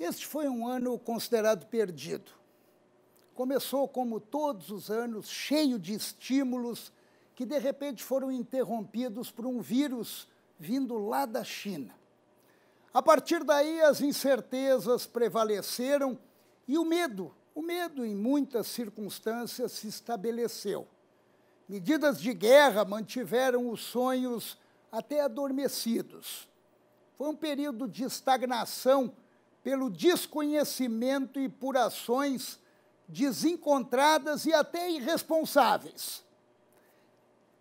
Este foi um ano considerado perdido. Começou, como todos os anos, cheio de estímulos que, de repente, foram interrompidos por um vírus vindo lá da China. A partir daí, as incertezas prevaleceram e o medo, o medo em muitas circunstâncias se estabeleceu. Medidas de guerra mantiveram os sonhos até adormecidos. Foi um período de estagnação pelo desconhecimento e por ações desencontradas e até irresponsáveis.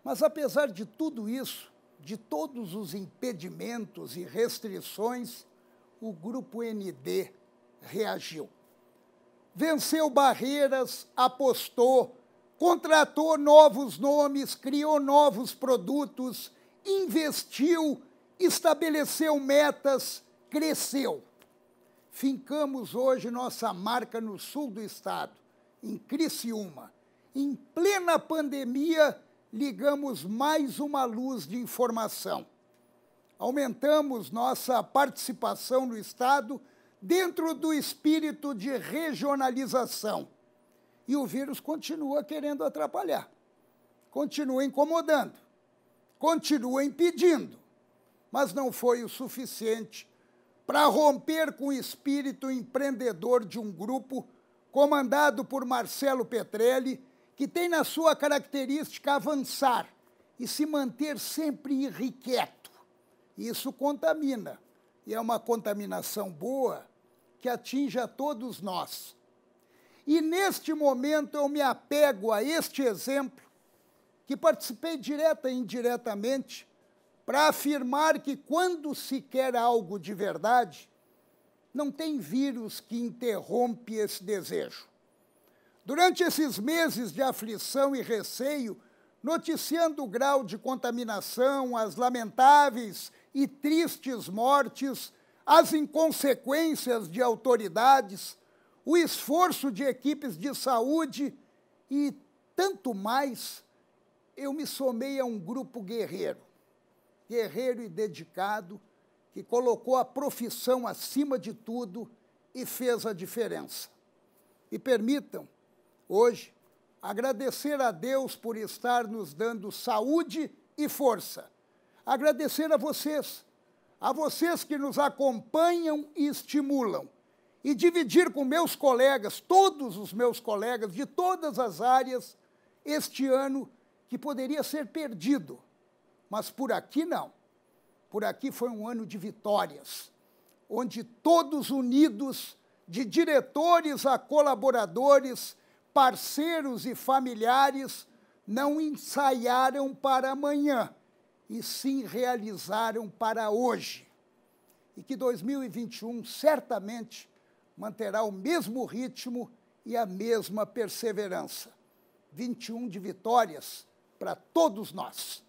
Mas apesar de tudo isso, de todos os impedimentos e restrições, o grupo ND reagiu. Venceu barreiras, apostou, contratou novos nomes, criou novos produtos, investiu, estabeleceu metas, cresceu. Fincamos hoje nossa marca no sul do estado, em Criciúma. Em plena pandemia, ligamos mais uma luz de informação. Aumentamos nossa participação no estado dentro do espírito de regionalização. E o vírus continua querendo atrapalhar, continua incomodando, continua impedindo. Mas não foi o suficiente para romper com o espírito empreendedor de um grupo comandado por Marcelo Petrelli, que tem na sua característica avançar e se manter sempre irrequieto. Isso contamina, e é uma contaminação boa que atinge a todos nós. E neste momento eu me apego a este exemplo, que participei direta e indiretamente para afirmar que quando se quer algo de verdade, não tem vírus que interrompe esse desejo. Durante esses meses de aflição e receio, noticiando o grau de contaminação, as lamentáveis e tristes mortes, as inconsequências de autoridades, o esforço de equipes de saúde e tanto mais, eu me somei a um grupo guerreiro guerreiro e dedicado, que colocou a profissão acima de tudo e fez a diferença. E permitam, hoje, agradecer a Deus por estar nos dando saúde e força. Agradecer a vocês, a vocês que nos acompanham e estimulam. E dividir com meus colegas, todos os meus colegas de todas as áreas, este ano que poderia ser perdido mas por aqui não. Por aqui foi um ano de vitórias, onde todos unidos, de diretores a colaboradores, parceiros e familiares, não ensaiaram para amanhã, e sim realizaram para hoje. E que 2021 certamente manterá o mesmo ritmo e a mesma perseverança. 21 de vitórias para todos nós.